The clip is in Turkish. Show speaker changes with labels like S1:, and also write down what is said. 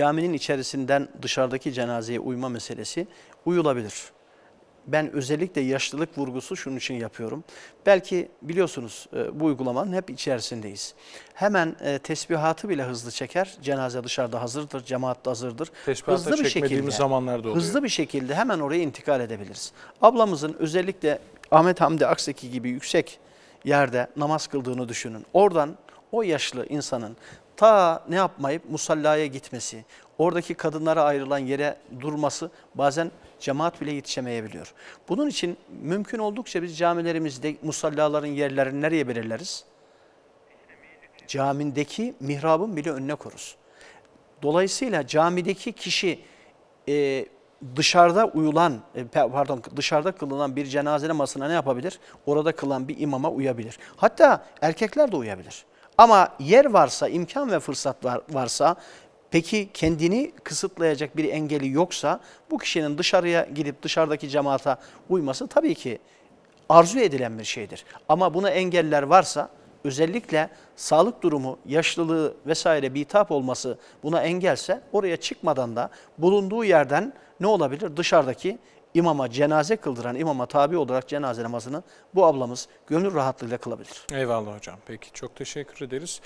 S1: caminin içerisinden dışarıdaki cenazeye uyma meselesi uyulabilir. Ben özellikle yaşlılık vurgusu şunun için yapıyorum. Belki biliyorsunuz e, bu uygulamanın hep içerisindeyiz. Hemen e, tesbihatı bile hızlı çeker. Cenaze dışarıda hazırdır, cemaat da hazırdır. Tesbihatı hızlı bir şekilde, zamanlarda oluyor. Hızlı bir şekilde hemen oraya intikal edebiliriz. Ablamızın özellikle Ahmet Hamdi Akseki gibi yüksek yerde namaz kıldığını düşünün. Oradan o yaşlı insanın ta ne yapmayıp musallaya gitmesi, oradaki kadınlara ayrılan yere durması bazen cemaat bile yetişemeyebiliyor. Bunun için mümkün oldukça biz camilerimizde musallaların yerlerini nereye belirleriz? Camindeki mihrabın bile önüne koruruz. Dolayısıyla camideki kişi e, dışarıda uyulan, e, pardon dışarıda kılınan bir cenaze namazına ne yapabilir? Orada kılan bir imama uyabilir. Hatta erkekler de uyabilir. Ama yer varsa, imkan ve fırsat var, varsa Peki kendini kısıtlayacak bir engeli yoksa bu kişinin dışarıya gidip dışarıdaki cemaata uyması tabii ki arzu edilen bir şeydir. Ama buna engeller varsa özellikle sağlık durumu, yaşlılığı vesaire bitap olması buna engelse oraya çıkmadan da bulunduğu yerden ne olabilir? Dışarıdaki imama cenaze kıldıran imama tabi olarak cenaze namazını bu ablamız gönül rahatlığıyla kılabilir. Eyvallah hocam. Peki çok teşekkür ederiz.